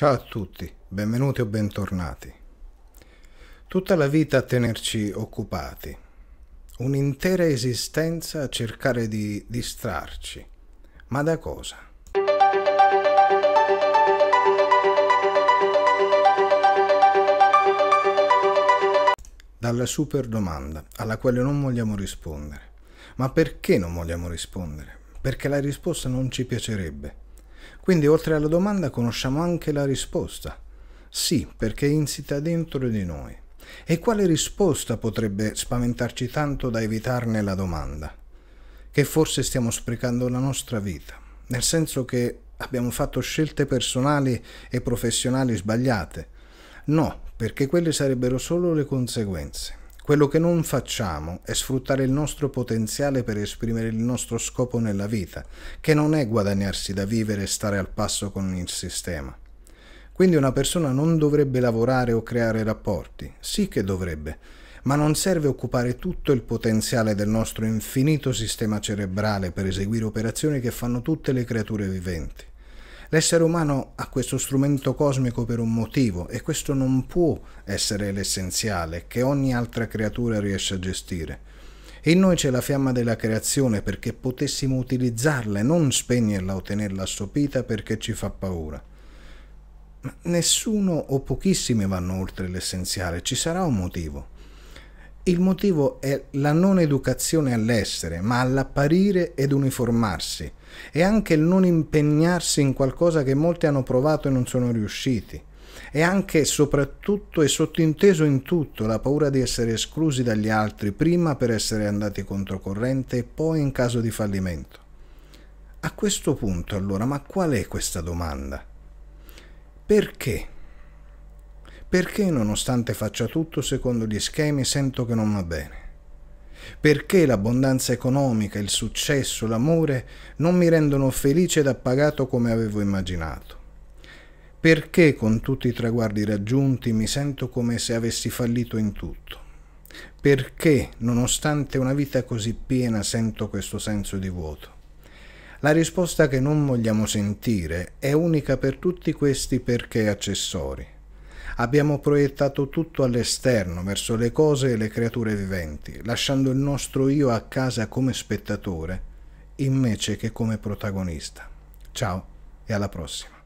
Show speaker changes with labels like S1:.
S1: Ciao a tutti, benvenuti o bentornati. Tutta la vita a tenerci occupati, un'intera esistenza a cercare di distrarci. Ma da cosa? Dalla super domanda alla quale non vogliamo rispondere. Ma perché non vogliamo rispondere? Perché la risposta non ci piacerebbe quindi oltre alla domanda conosciamo anche la risposta. Sì, perché è insita dentro di noi. E quale risposta potrebbe spaventarci tanto da evitarne la domanda? Che forse stiamo sprecando la nostra vita, nel senso che abbiamo fatto scelte personali e professionali sbagliate. No, perché quelle sarebbero solo le conseguenze. Quello che non facciamo è sfruttare il nostro potenziale per esprimere il nostro scopo nella vita, che non è guadagnarsi da vivere e stare al passo con il sistema. Quindi una persona non dovrebbe lavorare o creare rapporti, sì che dovrebbe, ma non serve occupare tutto il potenziale del nostro infinito sistema cerebrale per eseguire operazioni che fanno tutte le creature viventi. L'essere umano ha questo strumento cosmico per un motivo e questo non può essere l'essenziale che ogni altra creatura riesce a gestire. In noi c'è la fiamma della creazione perché potessimo utilizzarla e non spegnerla o tenerla assopita perché ci fa paura. Ma nessuno o pochissimi vanno oltre l'essenziale, ci sarà un motivo. Il motivo è la non educazione all'essere, ma all'apparire ed uniformarsi, e anche il non impegnarsi in qualcosa che molti hanno provato e non sono riusciti. E anche, soprattutto e sottinteso in tutto, la paura di essere esclusi dagli altri, prima per essere andati controcorrente e poi in caso di fallimento. A questo punto, allora, ma qual è questa domanda? Perché? Perché nonostante faccia tutto secondo gli schemi sento che non va bene? Perché l'abbondanza economica, il successo, l'amore non mi rendono felice ed appagato come avevo immaginato? Perché con tutti i traguardi raggiunti mi sento come se avessi fallito in tutto? Perché, nonostante una vita così piena, sento questo senso di vuoto? La risposta che non vogliamo sentire è unica per tutti questi perché accessori. Abbiamo proiettato tutto all'esterno, verso le cose e le creature viventi, lasciando il nostro io a casa come spettatore invece che come protagonista. Ciao e alla prossima.